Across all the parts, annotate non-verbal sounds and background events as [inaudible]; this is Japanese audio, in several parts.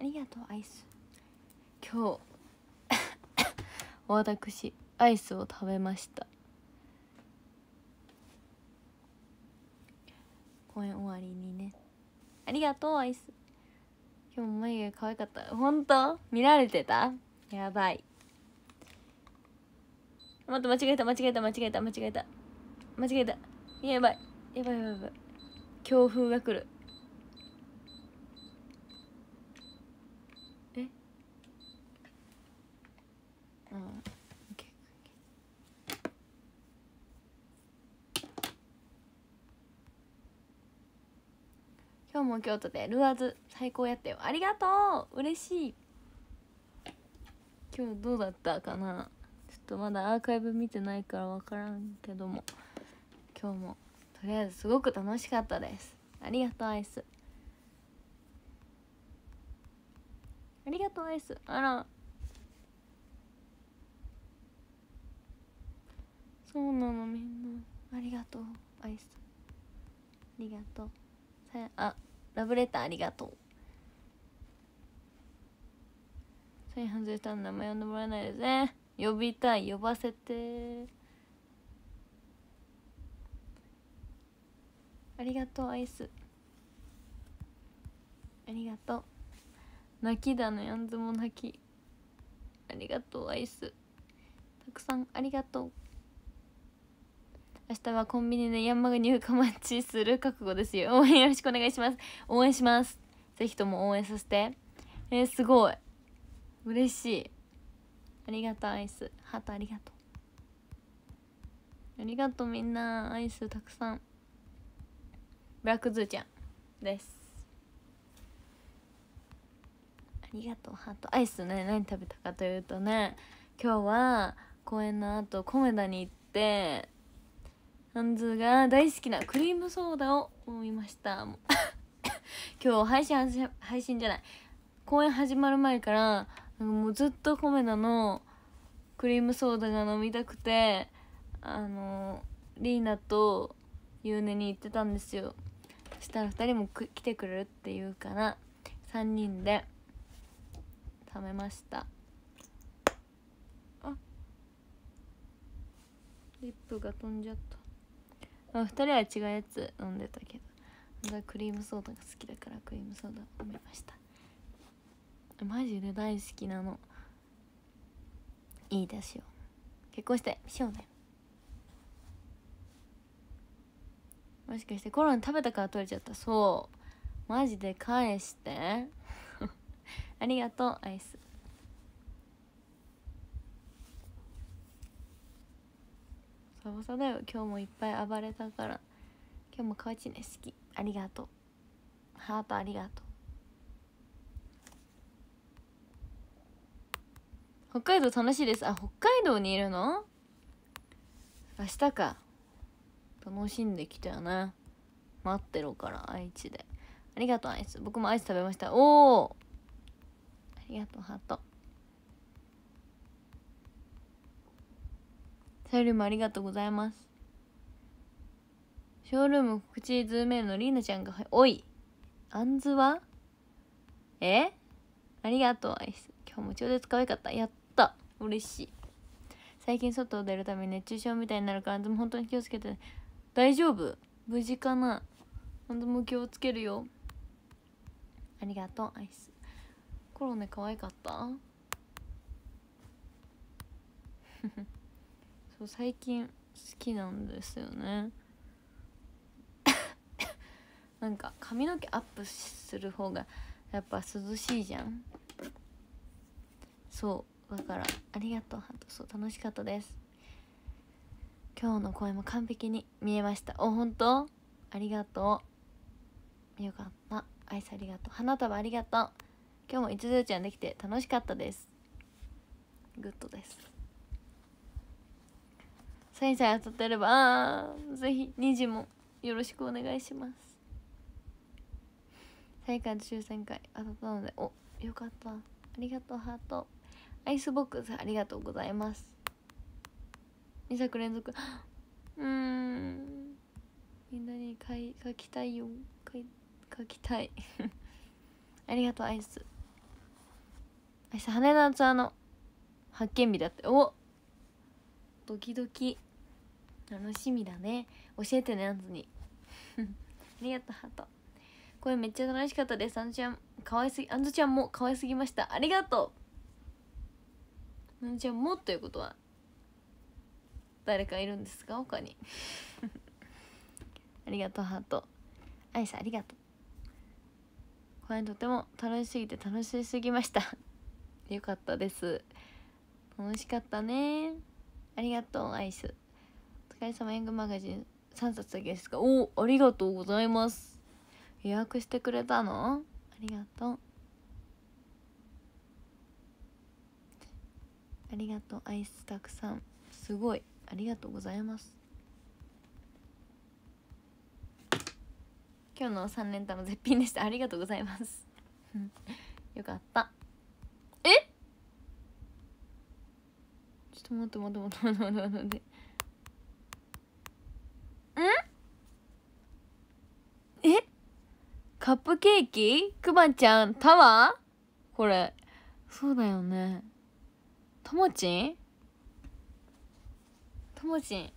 ありがとうアイス今日 [laughs] 私アイスを食べました公演終わりにねありがとうアイス今日も眉毛可愛かった本当見られてたやばい待って間違えた間違えた間違えた間違えた間違えたやばいやばいやばい強風が来る日も京都でルアーズ最高やったよありがとう嬉しい今日どうだったかなちょっとまだアーカイブ見てないから分からんけども今日もとりあえずすごく楽しかったですありがとうアイスありがとうアイスあらそうなのみんなありがとうアイスありがとうさあラブレターありがとう再犯罪したの名前呼んでもらえないですね呼びたい呼ばせてありがとうアイスありがとう泣きだのやんずも泣きありがとうアイスたくさんありがとう明日はコンビニでヤンマが入荷待ちする覚悟ですよ応援よろしくお願いします応援しますぜひとも応援させてえー、すごい嬉しいありがとうアイスハートありがとうありがとうみんなアイスたくさんブラックズーちゃんですありがとうハートアイスね何食べたかというとね今日は公演の後コメダに行ってハンズが大好きなクリームソーダを飲みました [laughs] 今日配信配信じゃない公演始まる前からもうずっとコメダのクリームソーダが飲みたくてあのリーナとゆうねに行ってたんですよそしたら2人も来てくれるって言うから3人で食べましたあリップが飛んじゃった2人は違うやつ飲んでたけど私はクリームソーダが好きだからクリームソーダを飲みましたマジで大好きなのいいですよ結婚してしようねもしかしてコロナ食べたから取れちゃったそうマジで返して [laughs] ありがとうアイスサボサだよ今日もいっぱい暴れたから今日も河内ね好きありがとうハートありがとう北海道楽しいですあ北海道にいるの明日か楽しんできたよね待ってろから愛知でありがとうアイス僕もアイス食べましたおおありがとうハートお便りもありがとうございますショールーム告知ズームのりーなちゃんがおいあんずはえありがとうアイス今日も超絶可愛かったやった嬉しい最近外を出るため熱中症みたいになるからあんずも本当に気をつけて大丈夫無事かなあんずも気をつけるよありがとうアイスコロネ可愛かったフフ [laughs] そう最近好きなんですよね [laughs] なんか髪の毛アップする方がやっぱ涼しいじゃんそうだからありがとうハトそう楽しかったです今日の声も完璧に見えましたお本当ありがとうよかったアイスありがとう花束ありがとう今日もつ途ちゃんできて楽しかったですグッドですサイサイ当たってればあぜひ2時もよろしくお願いします再会と抽選会当たったのでおよかったありがとうハートアイスボックスありがとうございます2作連続うんみんなに書い書きたいよ書い書きたい [laughs] ありがとうアイス明日羽田ツアーの発見日だっておっドキ楽しみだね教えてねアンズに [laughs] ありがとうハートこれめっちゃ楽しかったですアンズちゃん可愛すぎアンズちゃんも可愛すぎましたありがとうアンズちゃんもということは誰かいるんですか他に [laughs] ありがとうハートアイスありがとうこれとても楽しすぎて楽しすぎましたよかったです楽しかったねありがとうアイスお疲れ様ヤングマガジン3冊だけですかおありがとうございます予約してくれたのありがとうありがとうアイスたくさんすごいありがとうございます今日の3連単の絶品でしたありがとうございますよかったっと待って待って待って待って待って待ってんえカップケーキくまちゃんタワーこれそうだよねともちんともちん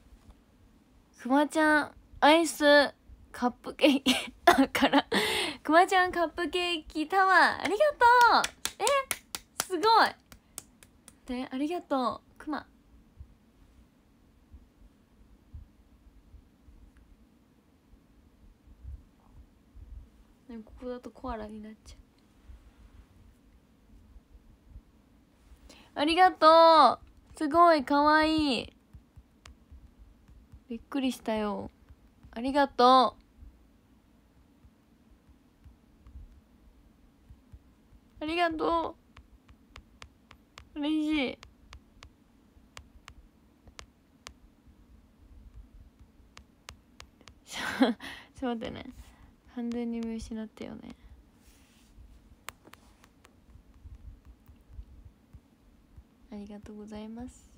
くまちゃんアイスカップケーキ [laughs] からくまちゃんカップケーキタワーありがとうえすごいでありがとうクマここだとコアラになっちゃうありがとうすごいかわいいびっくりしたよありがとうありがとう嬉しいちょっと待ってね完全に見失ったよねありがとうございます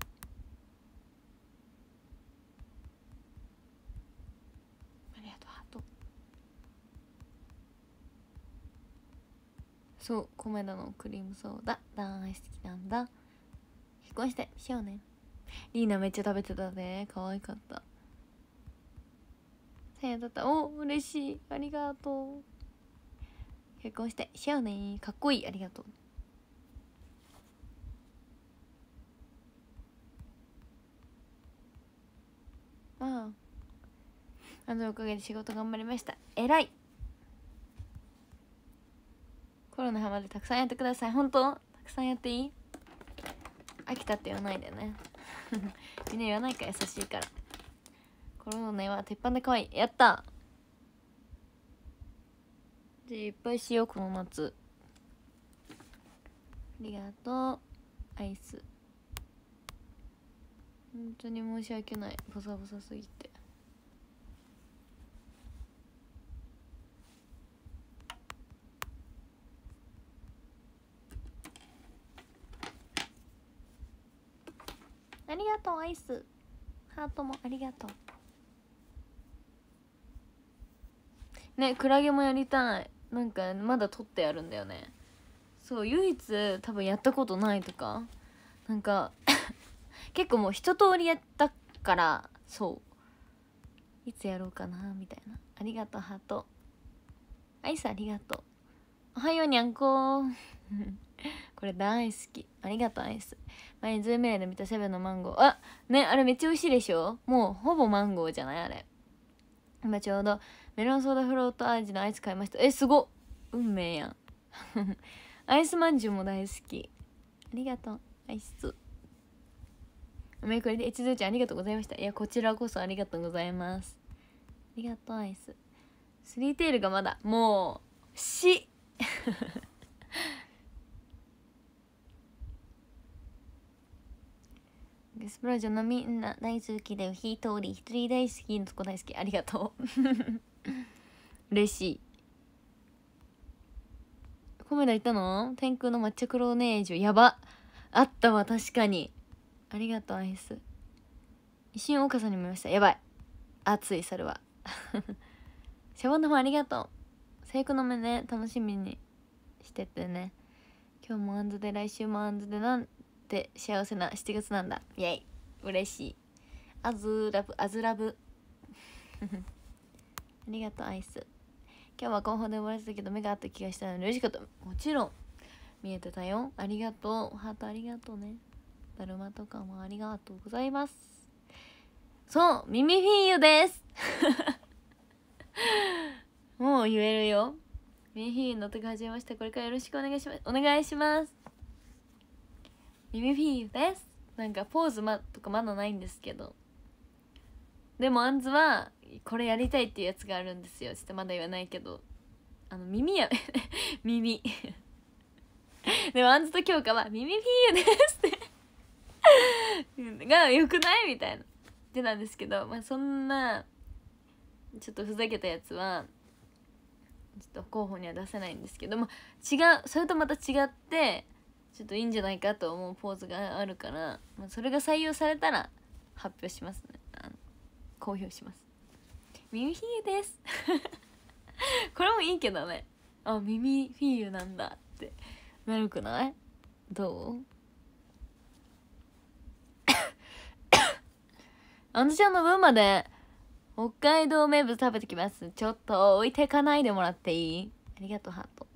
ありがとうハートそうコメダのクリームソーダ大好きなんだ結婚してしようねリーナめっちゃ食べてたね可愛かったさやだったお嬉しいありがとう結婚してしようねかっこいいありがとうまああのおかげで仕事頑張りましたえらいコロナハまでたくさんやってください本当たくさんやっていい飽きたって言わないでねみんな言わないから優しいから心のねは鉄板で可愛いやったじゃいっぱいしようこの夏ありがとうアイス本当に申し訳ないボサボサすぎてありがとうアイスハートもありがとうねクラゲもやりたいなんかまだ撮ってやるんだよねそう唯一多分やったことないとかなんか [laughs] 結構もう一通りやったからそういつやろうかなみたいなありがとうハートアイスありがとうおはようにゃんこ [laughs] これ大好きありがとうアイス前ズームで見たセブンのマンゴーあねあれめっちゃ美味しいでしょもうほぼマンゴーじゃないあれ今ちょうどメロンソーダフロート味のアイス買いましたえすごっ運命やん [laughs] アイスまんじゅうも大好きありがとうアイスめくりで越前ちゃんありがとうございましたいやこちらこそありがとうございますありがとうアイススリーテールがまだもう死 [laughs] スプラジョのみんな大好きだよ。一人、一人大好きのとこ大好き。ありがとう。[laughs] 嬉しいコメダ行ったの天空の抹茶クローネージュやばあったわ確かにありがとうアイス一瞬岡さんにもいましたやばい熱いそれは [laughs] シャボン玉ありがとう制服の目ね楽しみにしててね今日もあんずで来週もあんずでなんて幸せな7月なんだイェイ嬉しいアズラブアズラブありがとうアイス今日は後方で生まれてたけど目があった気がしたので嬉しかったもちろん見えてたよありがとうハートありがとうねだるまとかもありがとうございますそう耳フィーユです [laughs] もう言えるよミ耳フィーユの手が始めましたこれからよろしくお願いしますお願いします耳フィーユですなんかポーズまとかまだないんですけどでもあんずはこれやりたいっていうやつがあるんですよちょっとまだ言わないけどあの耳や [laughs] 耳でもあんずと京花は「耳フィーです」ってがよくないみたいなってなんですけど、まあ、そんなちょっとふざけたやつはちょっと候補には出せないんですけども、違うそれとまた違ってちょっといいんじゃないかと思うポーズがあるから、まあ、それが採用されたら発表しますね。公表しますミ耳フィーユです [laughs] これもいいけどねあミ耳フィーユなんだってなるくないどう [coughs] あのちゃんの分まで北海道名物食べてきますちょっと置いてかないでもらっていいありがとうハート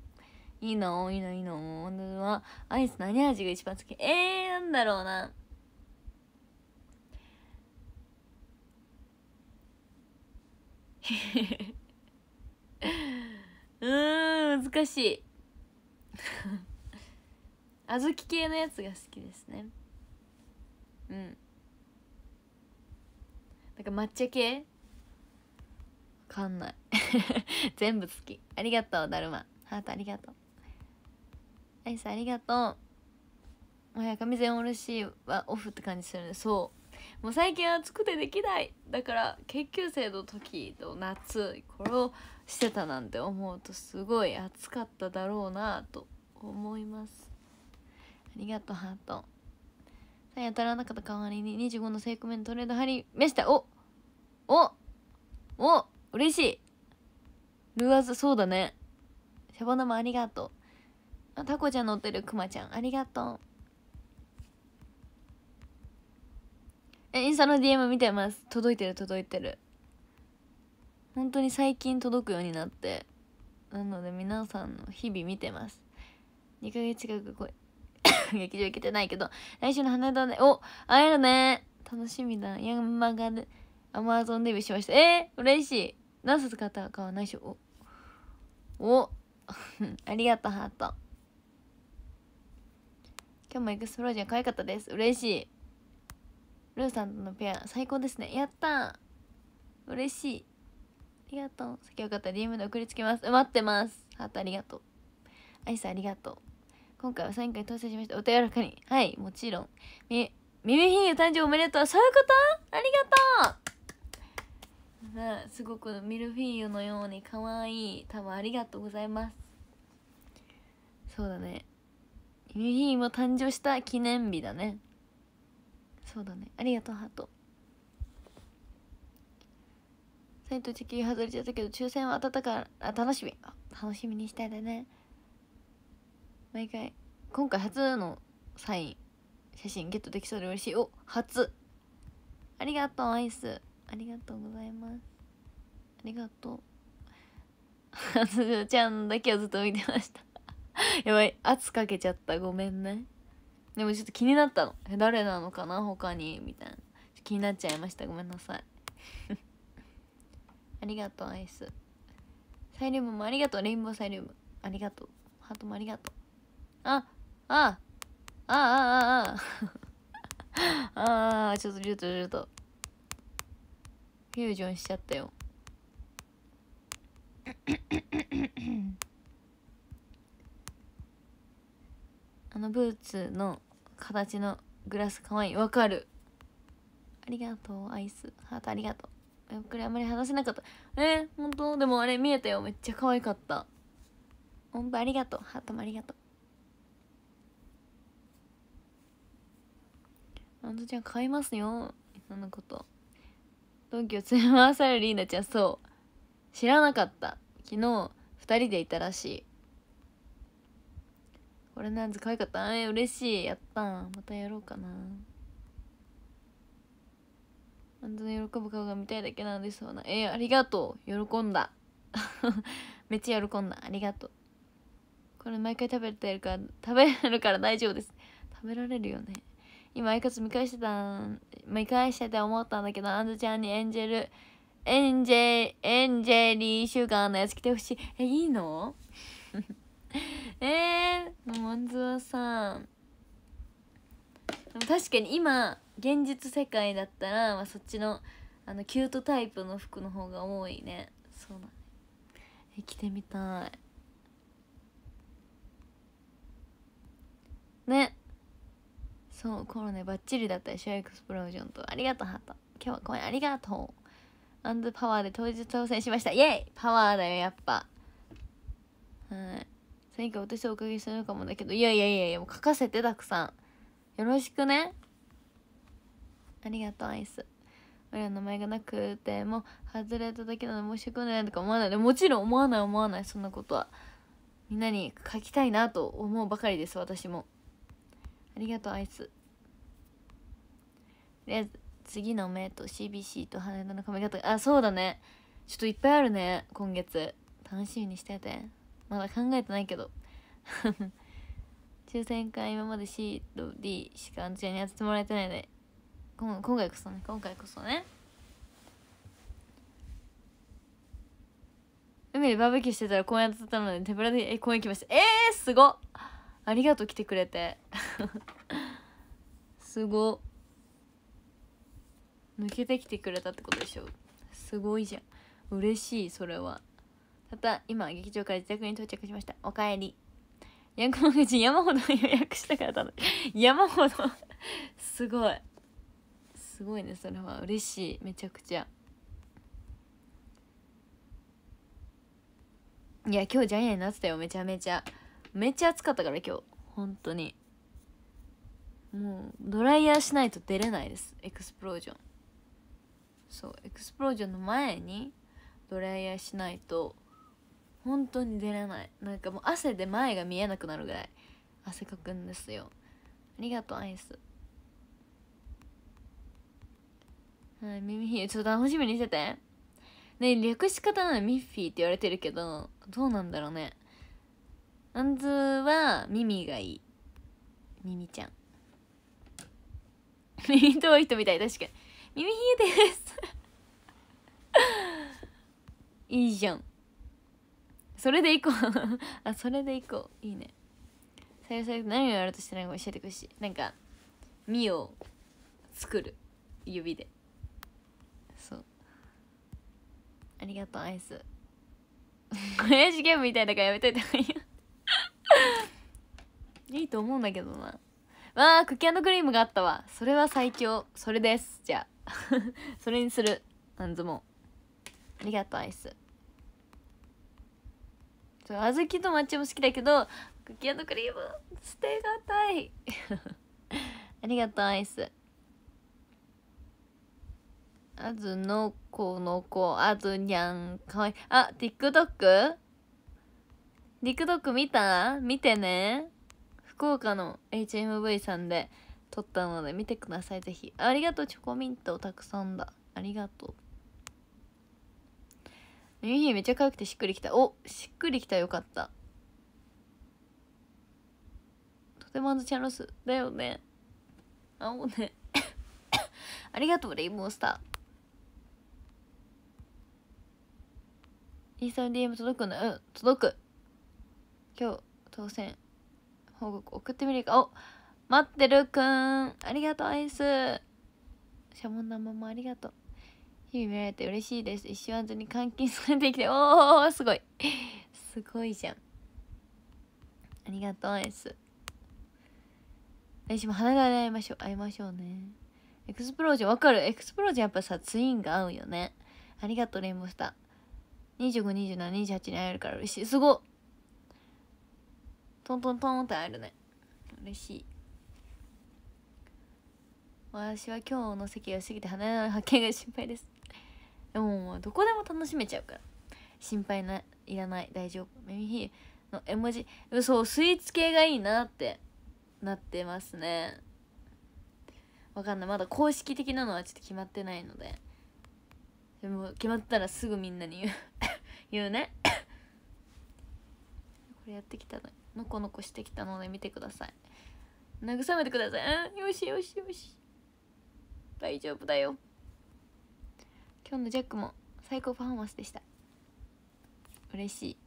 いいのいいのいいの俺はアイス何味が一番好きえー、なんだろうな [laughs] うーん難しい小豆系のやつが好きですねうんなんか抹茶系わかんない [laughs] 全部好きありがとうだるまハートありがとうアイスありがとうまやかみ全おろしはオフって感じするねそうもう最近暑くてできないだから研究生の時の夏これをしてたなんて思うとすごい暑かっただろうなと思いますありがとうハートさあやたらなかった代わりに25のセイクメントレード張りましたおおお嬉しいルアーズそうだねシャボナもありがとうあタコちゃん乗ってるクマちゃんありがとうインスタの DM 見てます届いてる届いてる本当に最近届くようになってなので皆さんの日々見てます2ヶ月近くこ [coughs] 劇場行けてないけど来週の花田でお会えるね楽しみだヤンマガでアマゾンデビューしましたえー、嬉しい何冊買ったかはないしょおお [laughs] ありがとうハート今日もエクスプロージョン可愛かったです嬉しいルーさんとのペア最高ですねやった嬉しいありがとうさっきよかった DM で送りつけます待ってますハートありがとうアイスありがとう今回はサイン会当選しましたお手柔らかにはいもちろんみ耳ひんゆ誕生おめでとうそういうことありがとうすごくミルフィーユのように可愛い多分ありがとうございますそうだねミルフィーユも誕生した記念日だねそうだねありがとうハートサイト地球外れちゃったけど抽選は当たったから楽しみ楽しみにしたいだね毎回今回初のサイン写真ゲットできそうで嬉しいお初ありがとうアイスありがとうございますありがとうハつ [laughs] ちゃんだけはずっと見てました [laughs] やばい圧かけちゃったごめんねでもちょっと気になったのえ誰なのかな他にみたいな気になっちゃいましたごめんなさい [laughs] ありがとうアイスサイリウムもありがとうレインボーサイリウムありがとうハートもありがとうああああああああちょっとちょっとちょっとフュージョンしちゃったよあのブーツの形のグラスかわいいわかるありがとうアイスハートありがとうこれあんまり話せなかったえー、本当でもあれ見えたよめっちゃ可愛かった音符ありがとうハートもありがとうあんとちゃん買いますよそんなことキを連れ回されるリーナちゃんそう知らなかった昨日2人でいたらしいこれなんズ可愛かったえ嬉しいやったまたやろうかなあんたの喜ぶ顔が見たいだけなんですわなえー、ありがとう喜んだ [laughs] めっちゃ喜んだありがとうこれ毎回食べてるから食べれるから大丈夫です食べられるよね今あいかつ見返してた見返してて思ったんだけどあんずちゃんにエンジェルエンジェエンジェリーシュガーのやつ来てほしいえいいの [laughs] えー、もんずはさでも確かに今現実世界だったら、まあ、そっちのあのキュートタイプの服の方が多いねそうだねえ着てみたいねそうコロネバッチリだったシしょエクスプロージョンとありがとうハート今日はごめんありがとうアンドパワーで当日挑戦しましたイエイパワーだよやっぱはいさっ私おかげしてるかもだけどいやいやいやいやもう書かせてたくさんよろしくねありがとうアイス俺の名前がなくても外れただけなの申し訳ないとか思わないでもちろん思わない思わないそんなことはみんなに書きたいなと思うばかりです私もありがとうアイスとりあえず次の目と CBC と羽田の髪型あそうだねちょっといっぱいあるね今月楽しみにしてて。まだ考えてないけど [laughs] 抽選会今まで C と D しかアンんにやってもらえてないで今回こそね今回こそね海でバーベキューしてたら公園当たったので手ぶらで公園行きましたえー、すごありがとう来てくれて [laughs] すご抜けてきてくれたってことでしょすごいじゃん嬉しいそれはまた今劇場から自宅に到着しましたおかえりヤ山口山ほど予約したから頼む山ほどすごいすごいねそれは嬉しいめちゃくちゃいや今日ジャイアンになってたよめちゃめちゃめっちゃ暑かったから今日本当にもうドライヤーしないと出れないですエクスプロージョンそうエクスプロージョンの前にドライヤーしないと本当に出れないなんかもう汗で前が見えなくなるぐらい汗かくんですよありがとうアイスはい耳ひちょっと楽しみにしててね略し方なのミッフィーって言われてるけどどうなんだろうねアンズは耳がいい耳ちゃん耳遠い人みたい確かに耳ひえです [laughs] いいじゃんそれでいこう [laughs] あそれでいこういいねさ後最後何をやろうとしてないか教えてほしいなんか「み」を作る指でそうありがとうアイス親父ゲームみたいだからやめといた方がいいよ [laughs] いいと思うんだけどなわあクッキークリームがあったわそれは最強それですじゃあ [laughs] それにするなんずもありがとうアイスそう小豆と抹茶も好きだけどクッキークリーム捨てがたい [laughs] ありがとうアイスあずのこの子あずにゃんかわいいあ TikTok? TikTok 見た見てね福岡の HMV さんで撮ったので見てくださいぜひありがとうチョコミントたくさんだありがとう耳めっちゃ可愛くてしっくりきたおしっくりきたよかったとてもあのチャンスだよねうね [coughs] ありがとうレイモンスターインスタの DM 届くのうん届く今日当選報告送ってみるかお待ってるくんありがとうアイスシャボン玉もありがとう日々見られて嬉しいです一生後に監禁されてきておおすごいすごいじゃんありがとうエス来週も花が会いましょう会いましょうねエクスプロージョンわかるエクスプロージョンやっぱさツインが合うよねありがとうレインボースター252728に会えるから嬉しいすごトントントンって会えるね嬉しい私は今日の席が過ぎて花の発見が心配ですでももうどこでも楽しめちゃうから心配ないらない大丈夫メミヒーの絵文字そうスイーツ系がいいなってなってますねわかんないまだ公式的なのはちょっと決まってないのででも決まったらすぐみんなに言う [laughs] 言うね [coughs] これやってきたののこのこしてきたので見てください慰めてください、よしよしよし大丈夫だよ今日のジャックも最高パフォーマンスでした嬉しい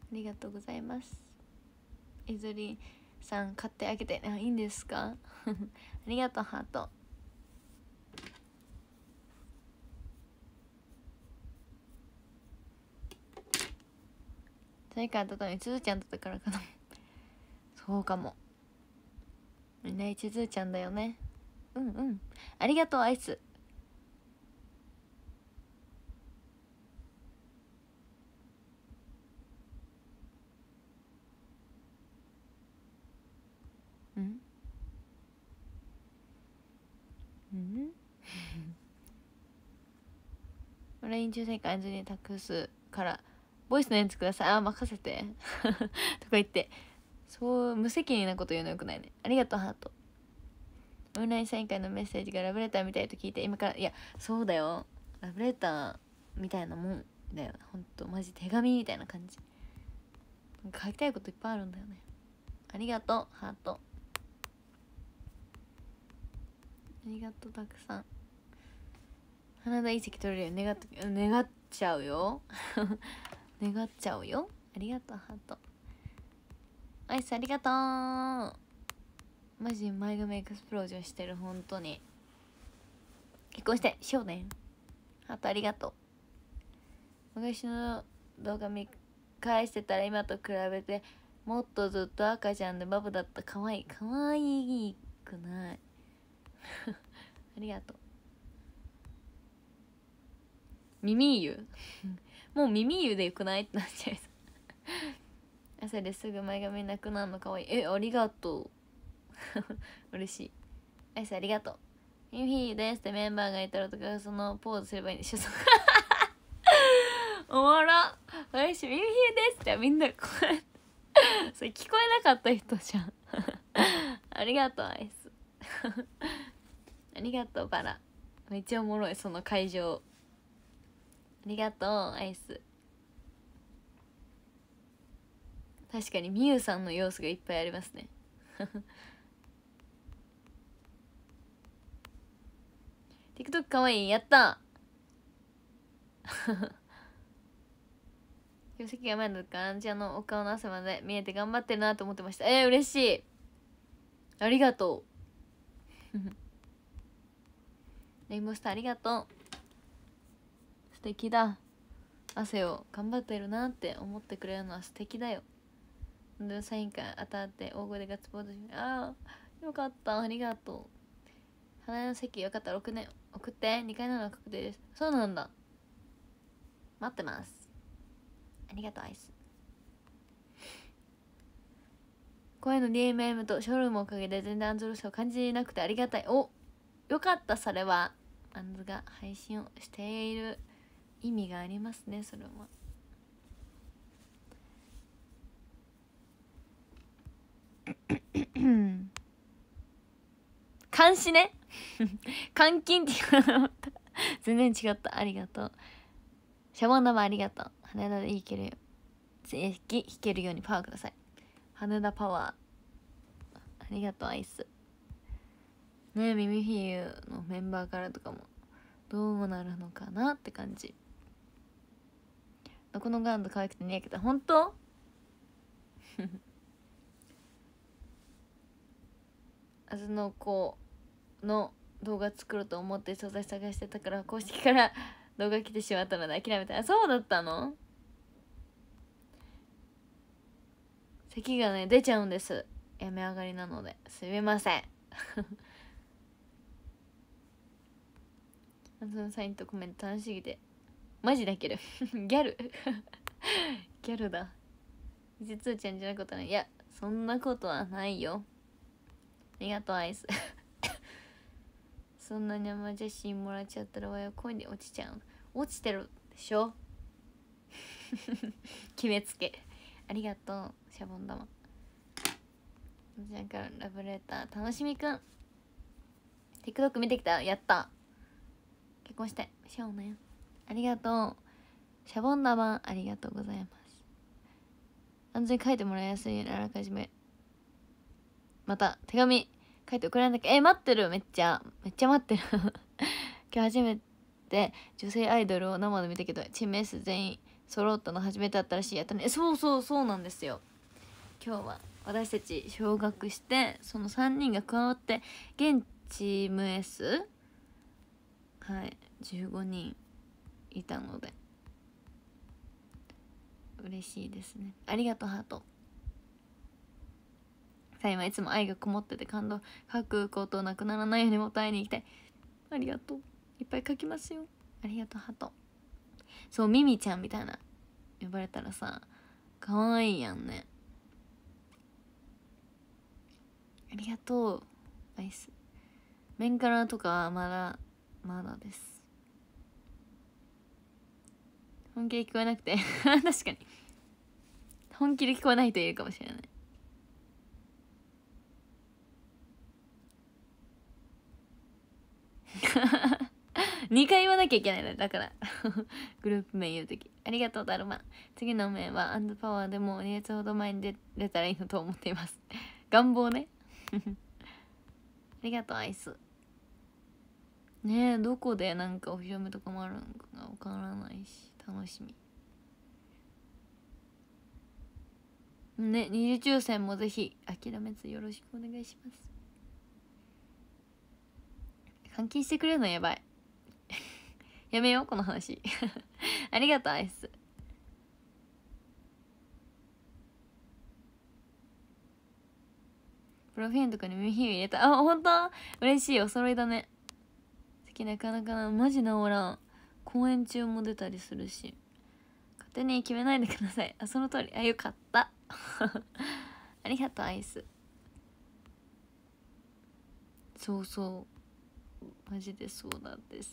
ありがとうございますエズリんさん買ってあげてあいいんですか [laughs] ありがとうハート誰か当たったつづちゃんだったからかなそうかもみんな一途ちゃんだよねうんうんありがとうアイスうんうんオイン中選感じに託すからボイスのやつくださいあ任せて [laughs] とか言ってそう無責任なこと言うのよくないねありがとうハートオンラインサイン会のメッセージがラブレターみたいと聞いて今からいやそうだよラブレターみたいなもんだよほんとマジ手紙みたいな感じ書きたいこといっぱいあるんだよねありがとうハートありがとうたくさん花田い席取れるよ願っ願っちゃうよ [laughs] 願っちゃうよありがとうハートアイスありがとうマジ前髪エクスプロージョンしてる本当に結婚して少年あとありがとう昔の動画見返してたら今と比べてもっとずっと赤ちゃんでバブだったかわいいかわいくない [laughs] ありがとう耳湯 [laughs] もう耳湯でよくないってなっちゃいそう朝ですぐ前髪なくなるのかわいいえありがとう [laughs] 嬉しいアイスありがとうミフィーですってメンバーがいたらとかそのポーズすればいいんでしょおもろおいしいミフィーですってみんなこうやってそれ聞こえなかった人じゃんありがとうアイス [laughs] ありがとうバラめっちゃおもろいその会場ありがとうアイス確かにみゆさんの様子がいっぱいありますね TikTok かわいいやった今日席が前のからアンちゃんのお顔の汗まで見えて頑張ってるなと思ってましたえー、嬉しいありがとう [laughs] レインボースターありがとう素敵だ汗を頑張ってるなって思ってくれるのは素敵だよでサイン会当たって大声でガッツポーズああよかったありがとう花屋の席よかった6年送って2回なの確定ですそうなんだ待ってますありがとうアイス声の DMM とショールームおかげで全然アンズロスを感じなくてありがたいおよかったそれはアンズが配信をしている意味がありますねそれは監視 [coughs] ね [laughs] 監禁って言わなかた全然違ったありがとうシャボン玉ありがとう羽田でいけるよ引けるようにパワーください羽田パワーありがとうアイスねえ耳フィーユのメンバーからとかもどうなるのかなって感じどこのガンド可愛くてね合けた本当 [laughs] あのこうの動画作ろうと思って素材探してたから公式から [laughs] 動画来てしまったので諦めたあそうだったの咳がね出ちゃうんですやめ上がりなのですみませんそのサインとコメント楽しすぎてマジ泣ける [laughs] ギャル [laughs] ギャルだ実はちゃんじゃなことないいやそんなことはないよありがとうアイスそんな生写真もらっちゃったら親恋で落ちちゃう落ちてるでしょ [laughs] 決めつけありがとうシャボン玉じゃんからラブレター楽しみくん TikTok 見てきたやった結婚してしようねありがとうシャボン玉ありがとうございます安全に書いてもらいやすいあらかじめまた手紙書いて送らなきゃえ待ってるめっちゃめっちゃ待ってる [laughs] 今日初めて女性アイドルを生で見たけどチーム S 全員揃ったの初めてだったらしいやったねそうそうそうなんですよ今日は私たち昇格してその3人が加わって現チーム S はい15人いたので嬉しいですねありがとうハートさやはいつも愛がこもってて感動書くことなくならないようにもた会いに行きたいありがとういっぱい書きますよありがとうハトそうミミちゃんみたいな呼ばれたらさかわいいやんねありがとうアイス面からとかはまだまだです本気で聞こえなくて [laughs] 確かに本気で聞こえないと言えるかもしれない2 [laughs] 回言わなきゃいけないのだから [laughs] グループ名言う時ありがとうだるま次の名はアンドパワーでも2月ほど前に出たらいいのと思っています [laughs] 願望ねありがとうアイスねえどこでなんかお披露目とかもあるのかわからないし楽しみね二次抽選もぜひ諦めずよろしくお願いします換金してくれるのやばいやめようこの話ありがとうアイスプロフィールとかにミヒ入れたあ本当嬉しいお揃いだね好きなかなかなマジ治らん公演中も出たりするし勝手に決めないでくださいあその通りあよかった [laughs] ありがとうアイスそうそうマジでそうなんです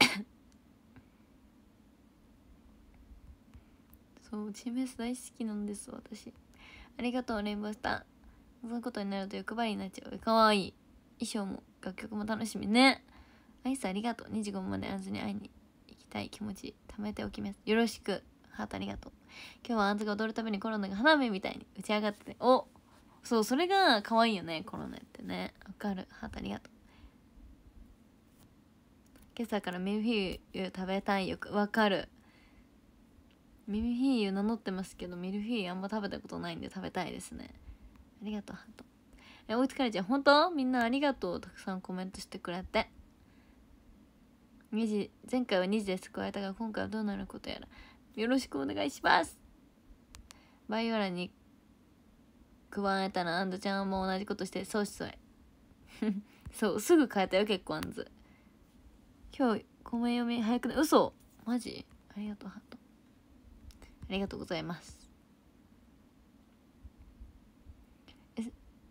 [coughs] そうチー S 大好きなんです私ありがとうレインボースターそういうことになると欲張りになっちゃうかわいい衣装も楽曲も楽しみねアイスありがとう25までアンズに会いに行きたい気持ち貯めておきますよろしくハートありがとう今日はアンズが踊るためにコロナが花火みたいに打ち上がってておそうそれが可愛いよねコロナってねわかるハートありがとう今朝からミルフィーユ食べたいくわかるミルフィーユ名乗ってますけどミルフィーユあんま食べたことないんで食べたいですねありがとうハトえ追いつかれちゃう本当みんなありがとうたくさんコメントしてくれて2時前回は2時で救われたが今回はどうなることやらよろしくお願いしますバイオラに加えたらアンドちゃんも同じことしてそうしそうへ [laughs] そうすぐ変えたよ結構アンズ今日公め読み早くね嘘マジありがとうハートありがとうございます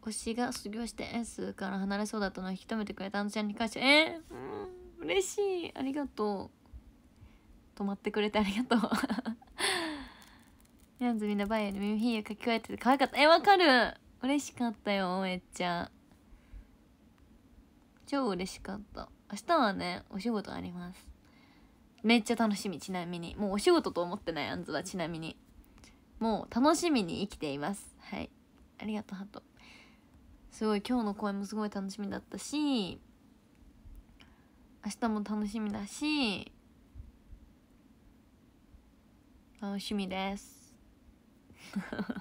推しが卒業して S から離れそうだったのを引き止めてくれたあのちゃんに感謝えー、うん嬉しいありがとう止まってくれてありがとう [laughs] やんずみんなバイオに耳ひんや書き換えてて可愛かったえわかる嬉しかったよめっちゃ超嬉しかった明日はねお仕事ありますめっちゃ楽しみちなみにもうお仕事と思ってないあんずはちなみにもう楽しみに生きていますはいありがとうハトすごい今日の公演もすごい楽しみだったし明日も楽しみだし楽しみです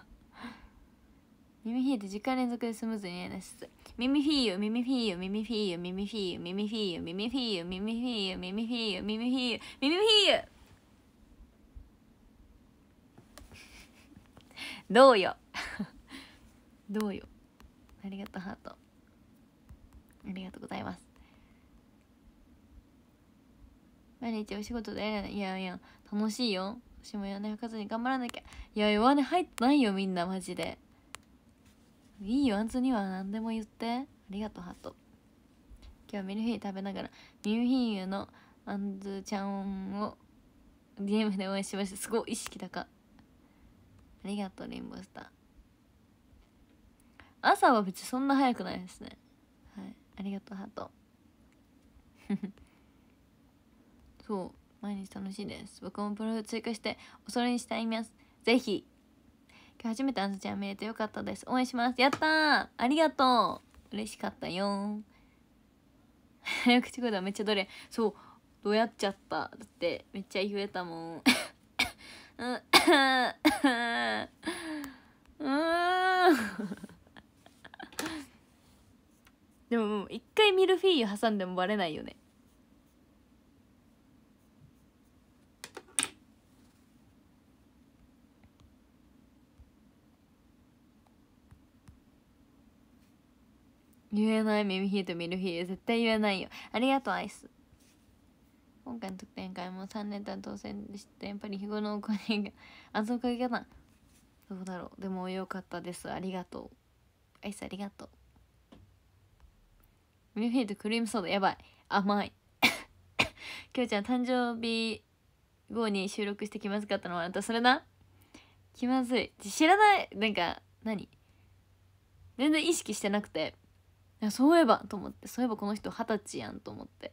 [laughs] 耳冷えて時間連続でスムーズに n っすミミフィーユ、ミミフィーユ、ミミフィーユ、ミミフィーユ、ミミフィーユ、ミミフィーユ、ミフィーユ、ミフィーユ、ミフィーユ、ミフィーユ。[laughs] どうよ。[laughs] どうよ。ありがとう、ハート。ありがとうございます。毎日お仕事で、いやいや、楽しいよ。私もやね、吐かずに頑張らなきゃ。いや、弱音入ってないよ、みんな、マジで。いいよあんずには何でも言ってありがとうハート今日はミルフィーユ食べながらミルフィーユのあんずちゃんを DM で応援しましたすごい意識高ありがとうレインボースター朝は別にそんな早くないですねはいありがとうハート [laughs] そう毎日楽しいです僕もプロフ追加しておそれにしたいますぜひ今日初めてあんずちゃん見れてよかったです応援しますやったありがとう嬉しかったよ早口言葉めっちゃどれそうどうやっちゃっただってめっちゃ言えたもんうんでもも一回ミルフィーユ挟んでもバレないよね言えない耳ヒートミルフィーユ絶対言えないよありがとうアイス今回の特典会も3連単当選でしたやっぱり日頃のお金があそこがだ。どうだろうでもよかったですありがとうアイスありがとうミルフィーとクリームソーダやばい甘いきょうちゃん誕生日後に収録して気まずかったのはあなたそれな気まずい知らないなんか何全然意識してなくてそういえばと思ってそういえばこの人二十歳やんと思って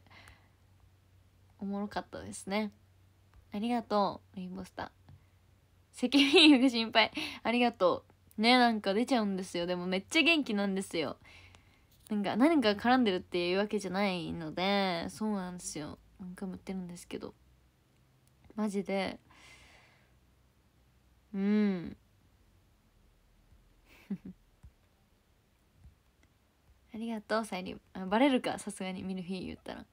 おもろかったですねありがとうレインボースター責任く心配ありがとうねなんか出ちゃうんですよでもめっちゃ元気なんですよなんか何か絡んでるっていうわけじゃないのでそうなんですよ何回も言ってるんですけどマジでうんありがとうさゆりあバレるかさすがにミルフィー言ったらあ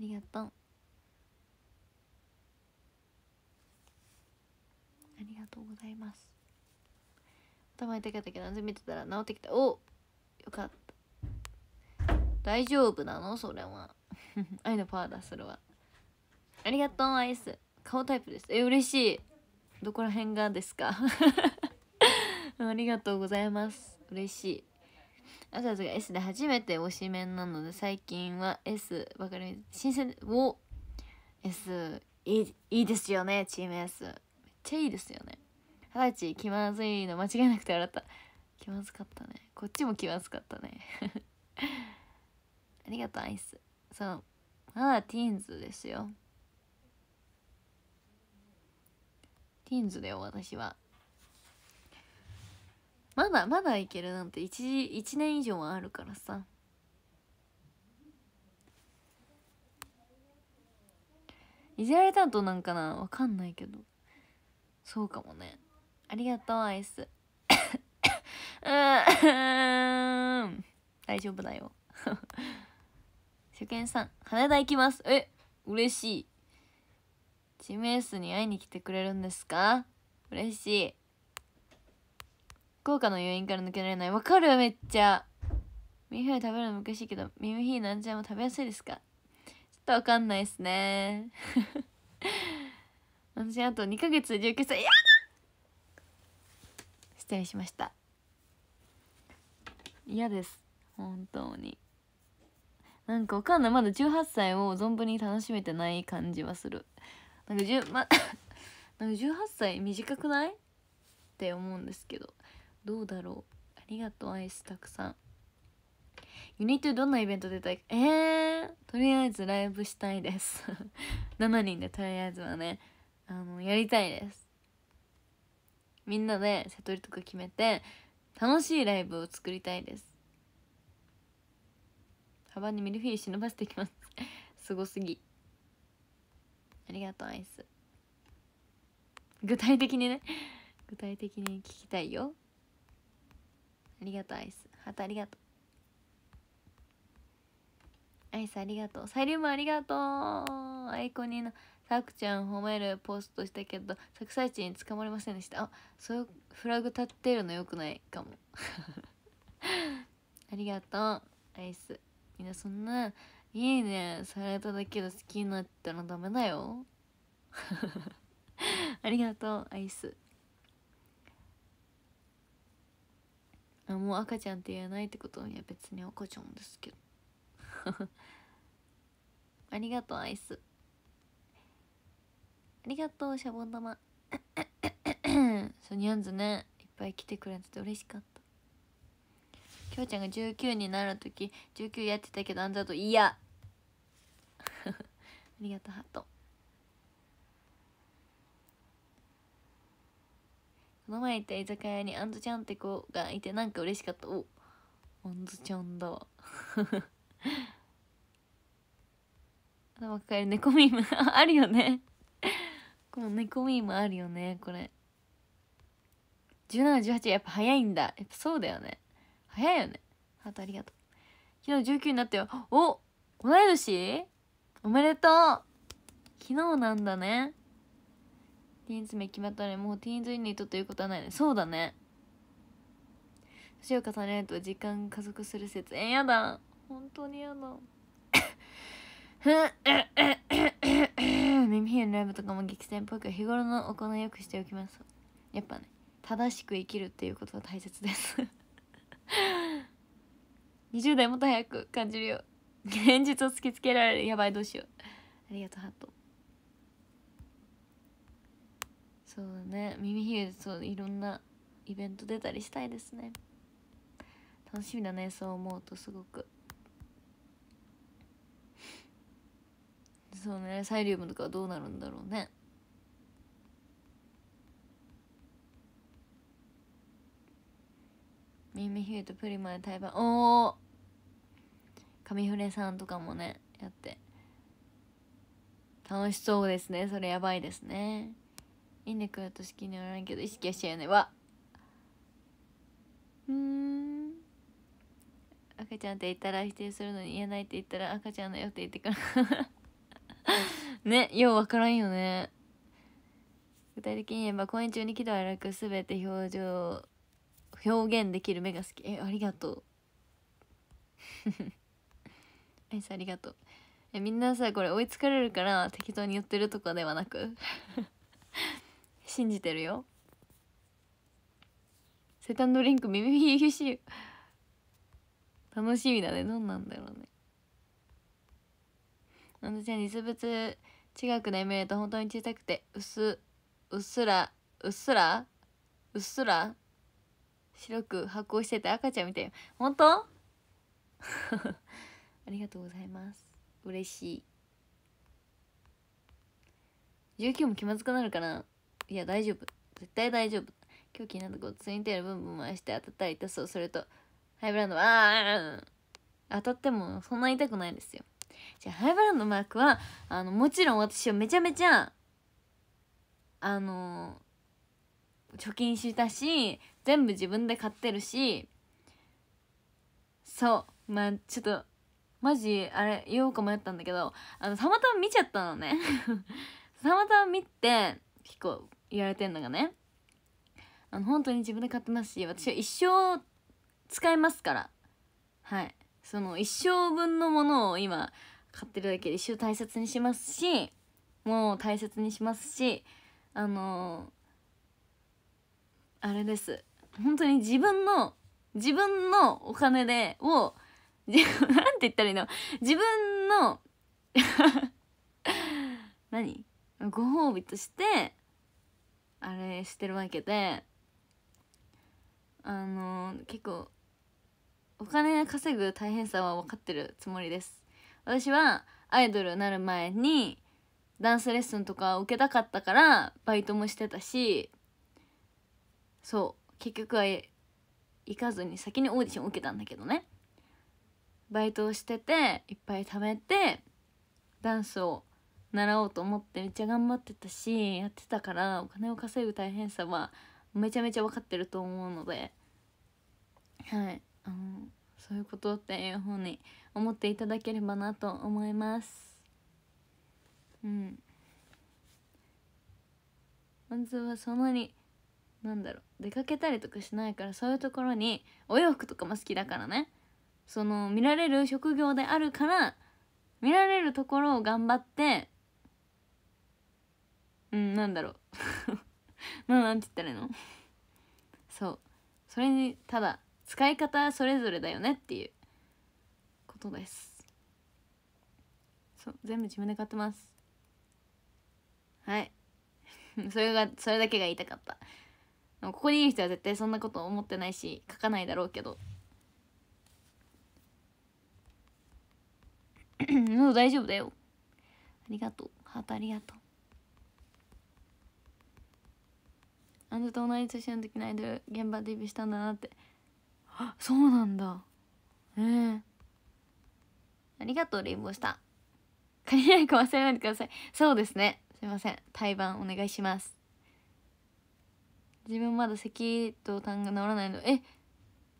りがとうありがとうございます頭痛かったけど見てたら治ってきたおよかった大丈夫なのそれは [laughs] 愛のパワーだそれはありがとうアイス顔タイプですえ嬉しいどこら辺がですか [laughs] ありがとうございます嬉しいあさずが S で初めて推しメンなので最近は S ばかり新鮮でお S いいいいですよねチーム S めっちゃいいですよね二十歳気まずいの間違いなくて笑った気まずかったねこっちも気まずかったね [laughs] ありがとうアイスそうまだティーンズですよティーンズだよ私はまだまだいけるなんて 1, 1年以上はあるからさいじられたとなんかなわかんないけどそうかもねありがとうアイスうん大丈夫だよ初見さん羽田行きますえ嬉しい地名スに会いに来てくれるんですか嬉しい豪華の余韻から抜けられないわかるめっちゃミフィー食べるの難しいけどミフィーなんちゃんも食べやすいですかちょっとわかんないっすね [laughs] 私あと2ヶ月19歳やだ失礼しました嫌です本当になんかわかんないまだ18歳を存分に楽しめてない感じはするなんか,、ま、なんか18 [laughs] 歳短くないって思うんですけどどうだろうありがとうアイスたくさんユニットどんなイベント出たいえー、とりあえずライブしたいです7 [laughs] 人でとりあえずはねあのやりたいですみんなで瀬戸りとか決めて楽しいライブを作りたいです幅にミルフィーユ忍ばせてきます [laughs] すごすぎありがとうアイス具体的にね具体的に聞きたいよありがとうアイスハートありがとうアイスありがとうサイリウムありがとうアイコニーのさくちゃん褒めるポストしたけど作イチに捕まりませんでしたあそういうフラグ立ってるのよくないかも [laughs] ありがとうアイスみんなそんないいねされただけで好きになったらダメだよ [laughs] ありがとうアイスあもう赤ちゃんって言えないってことには別に赤ちゃんですけど [laughs] ありがとうアイスありがとうシャボン玉 [coughs] そうニャンズねいっぱい来てくれてて嬉しかったきょうちゃんが19になる時19やってたけどあんたと嫌 [laughs] ありがとうハートこの前行った居酒屋にあんずちゃんって子がいてなんか嬉しかったおあんずちゃんだわ頭抱える猫ミームあるよねこの猫ミームあるよねこれ1718やっぱ早いんだやっぱそうだよね早いよねハートありがとう昨日19になったよお同い年おめでとう昨日なんだねティーンズ名決まったねもうティーンズユニットということはないねそうだね年を重ねると時間加速する説えー、やだ本当にやだ耳へのライブとかも激戦っぽく日頃の行いよくしておきますやっぱね正しく生きるっていうことは大切です20代もっと早く感じるよ現実を突きつけられるやばいどうしようありがとうハートそうだね耳ひげそういろんなイベント出たりしたいですね楽しみだねそう思うとすごくそうねサイリウムとかどうなるんだろうねミミヒューとプリマで対バおお神フレさんとかもねやって楽しそうですねそれやばいですねいいねくらと好きにならんけど意識はしやねわうん赤ちゃんって言ったら否定するのに言えないって言ったら赤ちゃんだよって言ってから [laughs] ねよう分からんよね具体的に言えば公演中に喜怒哀楽すべて表情表現できる目が好きえありがとう [laughs] アイスありがとうえみんなさこれ追いつかれるから適当に言ってるとかではなく信じてるよセカンドリンク耳 BFC 楽しみだねどんなんだろうねあのちゃん実物近くで見ると本当に小さくてうすうっすらうっすらうっすら白く発光してて赤ちゃんみたい本当 [laughs] ありがとうございます嬉しい19も気まずくなるかないや大丈夫絶対大丈夫狂気になるとことツインテールブンブン回して当たったら痛そうそれとハイブランドは当たってもそんな痛くないですよじゃあハイブランドマークはあのもちろん私はめちゃめちゃあの貯金したし全部自分で買ってるしそうまあちょっとマジあれ言おうか迷ったんだけどあのたまたま見ちゃったのね [laughs] たまたま見て結構言われてんのがねあの本当に自分で買ってますし私は一生使いますからはいその一生分のものを今買ってるだけで一生大切にしますしもう大切にしますしあのー、あれです本当に自分の自分のお金でを何 [laughs] なんて言ったらいいの自分の [laughs] 何ご褒美としてあれしてるわけであの結構お金稼ぐ大変さは分かってるつもりです私はアイドルになる前にダンスレッスンとか受けたかったからバイトもしてたしそう結局は行かずに先にオーディション受けたんだけどねバイトをしてていっぱい貯めてダンスを習おうと思ってめっちゃ頑張ってたしやってたからお金を稼ぐ大変さはめちゃめちゃ分かってると思うのではいあのそういうことっていうふうに思っていただければなと思いますうんまずはそんなになんだろう出かけたりとかしないからそういうところにお洋服とかも好きだからねその見られる職業であるから見られるところを頑張ってうんなんだろうな [laughs] なんて言ったらいいのそうそれにただ使い方それぞれだよねっていうことですそう全部自分で買ってますはい [laughs] それがそれだけが言いたかったここにいる人は絶対そんなこと思ってないし書かないだろうけど喉 [coughs] 大丈夫だよありがとうハートありがとうあんたと同じ年の時のアイドル現場デビューしたんだなってあそうなんだええー、ありがとうレインボーした借りないか忘れないでくださいそうですねすいません対バンお願いします自分まだ咳と痰が治らないのえ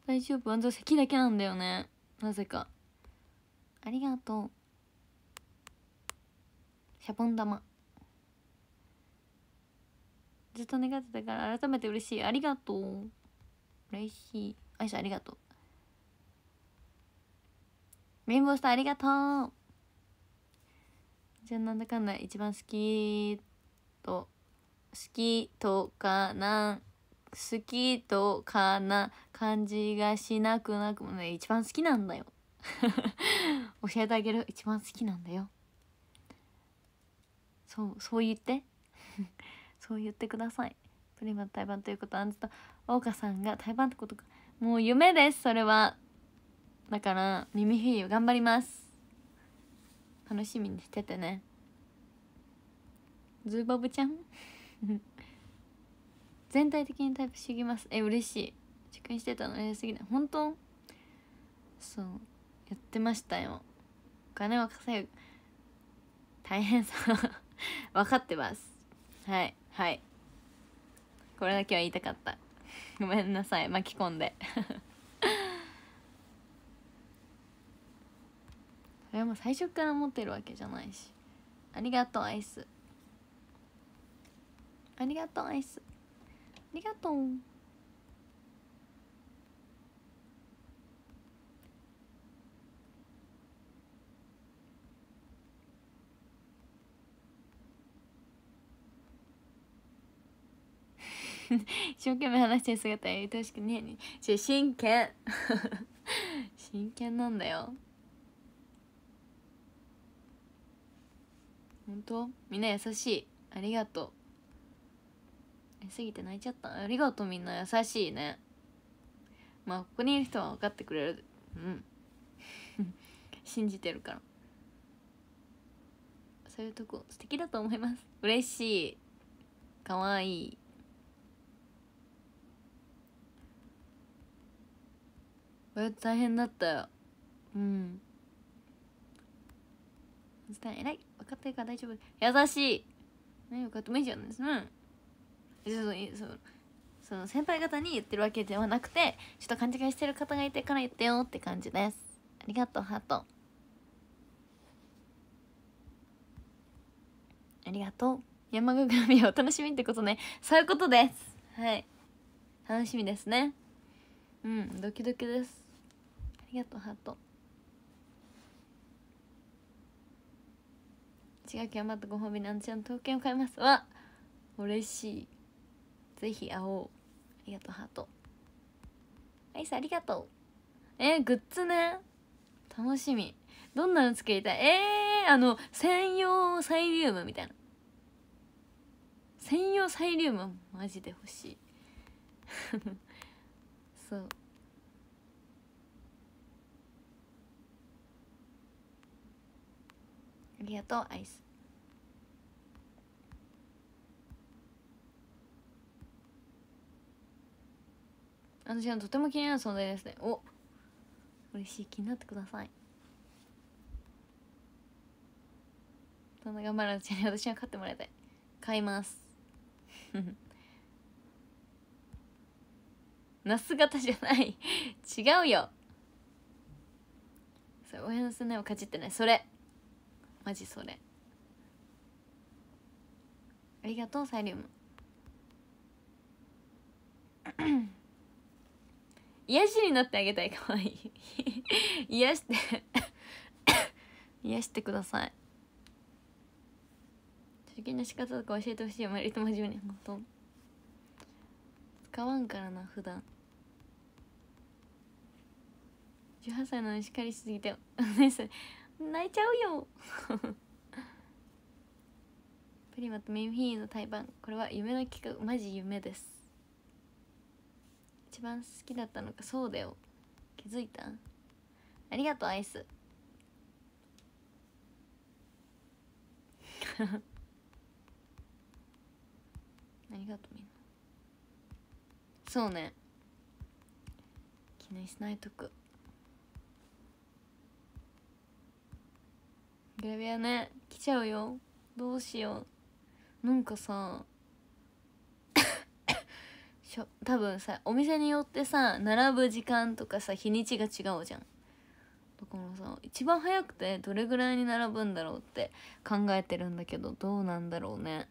大丈夫あんた咳だけなんだよねなぜかありがとうシャボン玉ずっと願ってたから改めて嬉しいありがとう嬉しいあいありがとうレインボースターありがとうじゃあなんだかんだ一番好きと好きとかな好きとかな感じがしなくなくもね一番好きなんだよ [laughs] 教えてあげる一番好きなんだよそうそう言ってそう言ってくださいプリマ対バンということはあんずと桜花さんが対バンってことかもう夢ですそれはだから耳フいを頑張ります楽しみにしててねズーバブちゃん [laughs] 全体的にタイプしぎますえ嬉しい受験してたのえすぎない本当そうやってましたよお金は稼ぐ大変さ [laughs] 分かってますはいはいこれだけは言いたかったごめんなさい巻き込んで [laughs] それはもう最初から持ってるわけじゃないしありがとうアイスありがとうアイスありがとう [laughs] 一生懸命話してる姿が愛しくねえねえ真剣 [laughs] 真剣なんだよ本当みんな優しいありがとうえすぎて泣いちゃったありがとうみんな優しいねまあここにいる人は分かってくれるうん [laughs] 信じてるからそういうとこ素敵だと思います嬉しいかわいいバ大変だったようん偉い分かってるから大丈夫優しい何よかってもいいじゃないですかそうその先輩方に言ってるわけではなくてちょっと勘違いしてる方がいてから言ってよって感じですありがとうハートありがとう山鏡を楽しみってことねそういうことですはい楽しみですねうんドキドキですありがとうハート違うきまったご褒美なんちゃん刀剣を買いますわ嬉しいぜひ会おうありがとうハートアイスありがとうえー、グッズね楽しみどんなの作りたいえー、あの専用サイリウムみたいな専用サイリウムマジで欲しい [laughs] そうりがとうアイス私はとても気になる存在ですねお嬉しい気になってくださいそんな頑張らうちに私は勝ってもらいたい買います [laughs] なす型じゃない違うよそれ親のすねをかじってないそれマジそれありがとうサイリウム [coughs] 癒しになってあげたいかわいい [laughs] 癒して [coughs] 癒してください受験の仕方とか教えてほしいよ割と真面目に本当使わんからな普段18歳なのにしっかりしすぎてお姉さん泣いちゃうよプリマとミンフィーの対バンこれは夢の企画マジ夢です一番好きだったのかそうだよ気づいたありがとうアイス [laughs] ありがとうみんなそうね気にしないとくグラビアね来ちゃうよどうしようなんかさ [coughs] しょ多分さお店によってさ並ぶ時間とかさ日にちが違うじゃんだからさ一番早くてどれぐらいに並ぶんだろうって考えてるんだけどどうなんだろうね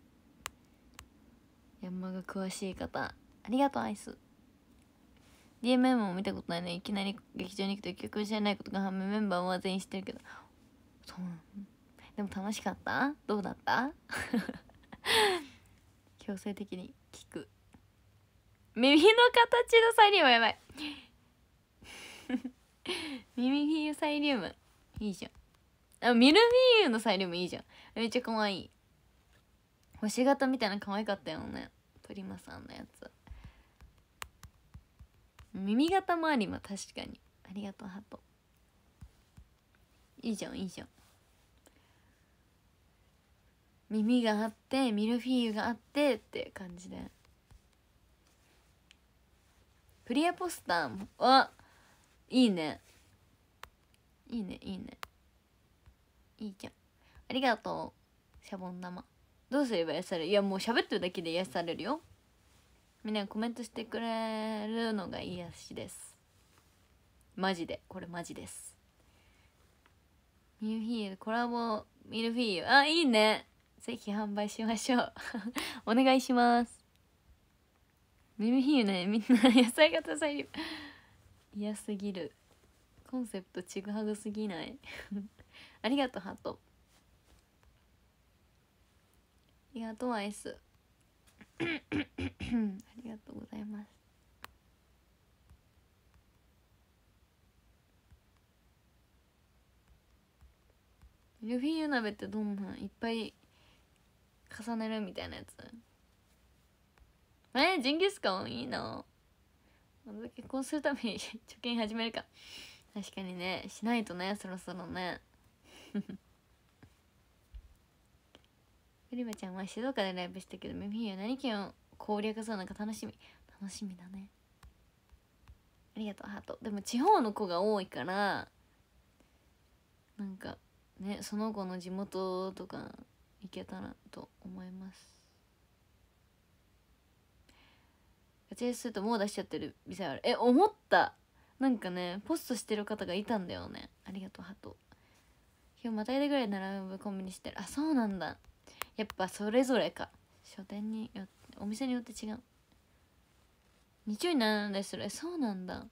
山が詳しい方ありがとうアイス DMM も見たことないねいきなり劇場に行くと結局知らないことが判明メンバーは全員知ってるけどそうでも楽しかったどうだった [laughs] 強制的に聞く耳の形のサイリウムやばい [laughs] 耳フィーユサイリウムいいじゃんあミルフィーユのサイリウムいいじゃんめっちゃ可愛い星型みたいな可愛かったよねプリマさんのやつ耳型もありま確かにありがとうハトいいじゃんいいじゃん耳があってミルフィーユがあってって感じでクリアポスターはいいねいいねいいねいいじゃんありがとうシャボン玉どうすれば癒されるいやもう喋ってるだけで癒されるよみんなコメントしてくれるのが癒しですマジでこれマジですミルフィーユコラボミルフィーユあいいねぜひ販売しましょう [laughs] お願いしますミルフィーユねみんな野菜が多彩い。嫌すぎるコンセプトちぐはぐすぎない [laughs] ありがとうハートありがとうアイス [coughs] ありがとうございますルフィーユ鍋ってどんなんいっぱい重ねるみたいなやつえジンギスカンいいな結婚するために [laughs] 貯金始めるか確かにねしないとねそろそろねゆりまちゃんは静岡でライブしたけどミーユ何県を攻略するのか楽しみ楽しみだねありがとうハートでも地方の子が多いからなんかねその子の地元とか行けたらと思いますガチするともう出しちゃってる店あるえ思ったなんかねポストしてる方がいたんだよねありがとうハト今日またいでぐらい並ぶコンビニしてるあそうなんだやっぱそれぞれか書店によってお店によって違う日曜に並んだりするえそうなんだ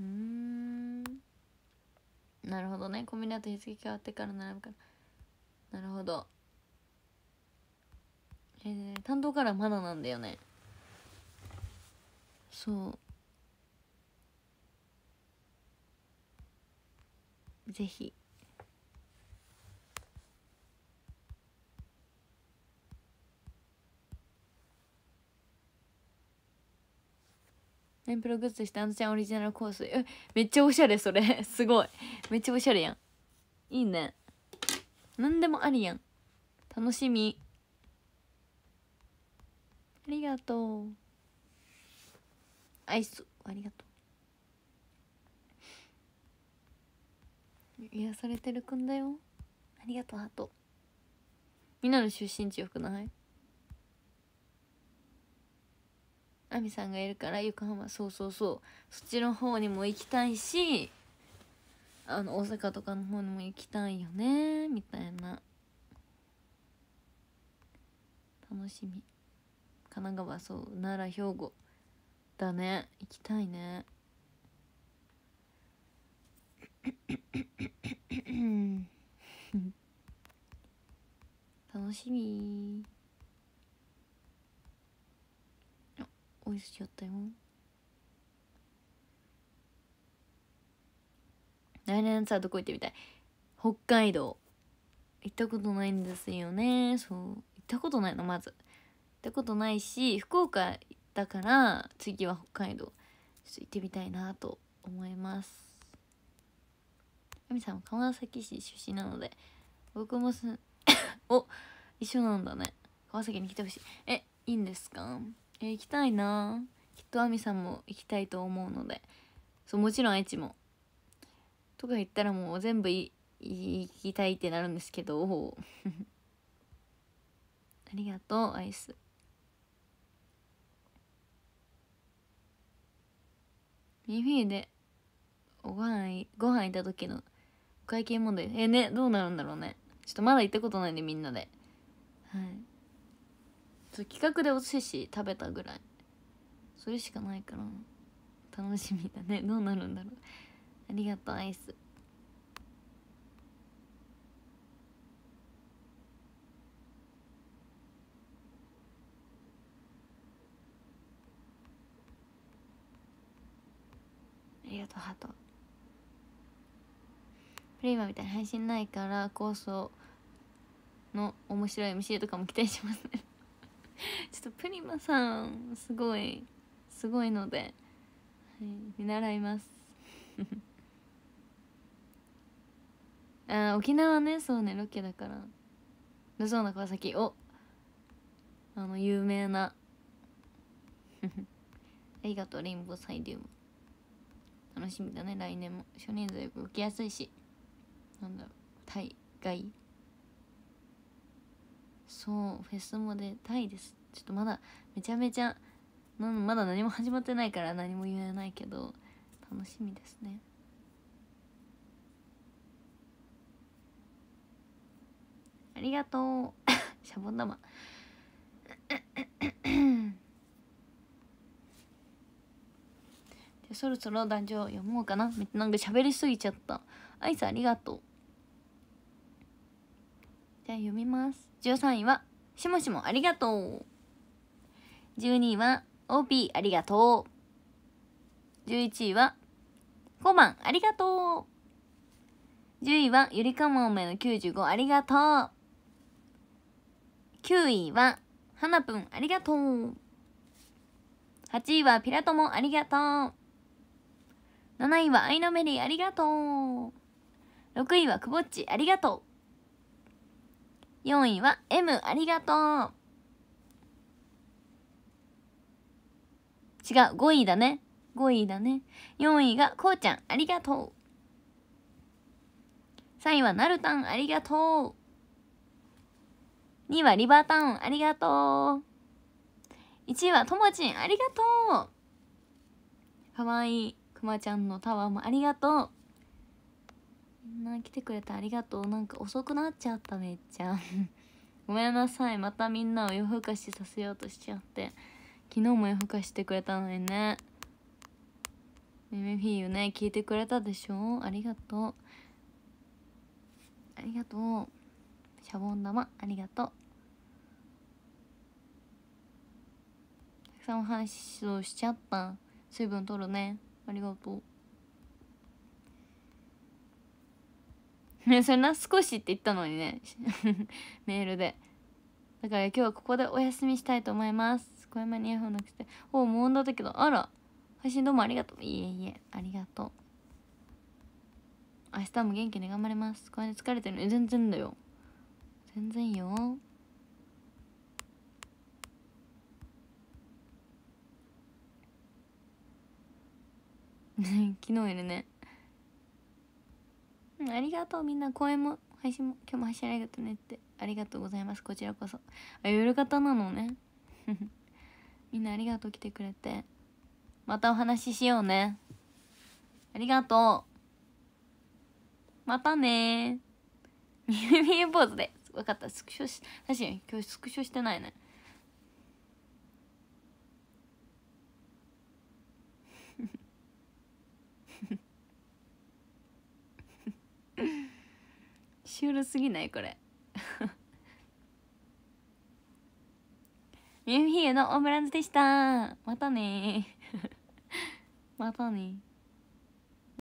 うんなるほどねコンビニだと日付変わってから並ぶからなるほどえー、担当からまだなんだよねそうぜひンプログッズしてあのちゃんオリジナルコースえめっちゃおしゃれそれ [laughs] すごいめっちゃおしゃれやんいいね何でもありやん楽しみありがとうアイスありがとう癒されてるくんだよありがとうハートみんなの出身地よくない亜美さんがいるから横浜そうそうそうそっちの方にも行きたいしあの大阪とかの方にも行きたいよねみたいな楽しみ神奈川そう奈良兵庫だね行きたいね [coughs] 楽しみ美味しやったよ来年さどこ行ってみたい北海道行ったことないんですよねそう行ったことないのまず行ったことないし福岡行ったから次は北海道ちょっと行ってみたいなと思いますあみさんは川崎市出身なので僕もす [coughs] お一緒なんだね川崎に来てほしいえいいんですかえ行きたいなきっとあみさんも行きたいと思うのでそうもちろん愛知もとか言ったらもう全部行きたいってなるんですけど [laughs] ありがとうアイスミフィーでおご飯ご飯いた時のお会計問題えねどうなるんだろうねちょっとまだ行ったことないん、ね、でみんなではいそう企画でお寿司食べたぐらいそれしかないから楽しみだねどうなるんだろうありがとうアイスありがとうハートプレイマみたいに配信ないからコースの面白い MC とかも期待しますね [laughs] ちょっとプリマさんすごいすごいので、はい、見習います [laughs] あ沖縄ねそうねロケだからルソーナ川崎おあの有名なありがとうレインボーサイリウム楽しみだね来年も初年度よく受けやすいしなんだろう大概そうフェスも出たいですちょっとまだめちゃめちゃまだ何も始まってないから何も言えないけど楽しみですねありがとう [laughs] シャボン玉 [coughs] そろそろ壇上読もうかななんか喋りすぎちゃったアイスありがとうじゃあ読みます13位は、しもしもありがとう。12位は、OP ありがとう。11位は、5番ありがとう。10位は、ゆりかもめの95ありがとう。9位は、はなぷんありがとう。8位は、ピラトモありがとう。7位は、アイノメリーありがとう。6位は、くぼっちありがとう。4位は M ありがとう違う5位だね5位だね4位がこうちゃんありがとう3位はなるたんありがとう2位はリバータウンありがとう1位はともちんありがとうかわいいくまちゃんのタワーもありがとうな来てくれてありがとうなんか遅くなっちゃっためっちゃ [laughs] ごめんなさいまたみんなを夜更かしさせようとしちゃって昨日も夜更かしてくれたのにねメメフィーユね聞いてくれたでしょありがとうありがとうシャボン玉ありがとうたくさんお話をしちゃった水分取るねありがとうね [laughs] それな少しって言ったのにね [laughs] メールでだから今日はここでお休みしたいと思います小山にイヤホンなくしておお無音だったけどあら配信どうもありがとういえいえありがとう明日も元気に頑張りますこれで疲れてるの全然だよ全然よね [laughs] 昨日よりねうん、ありがとうみんな公演も配信も今日も走らないがとねってありがとうございますこちらこそあ夜型なのね [laughs] みんなありがとう来てくれてまたお話ししようねありがとうまたねみゆみゆポーズで分かったスクショし確かに今日スクショしてないねシュールすぎないこれ [laughs] ミュンヒィーユのオムランズでしたまたね [laughs] またね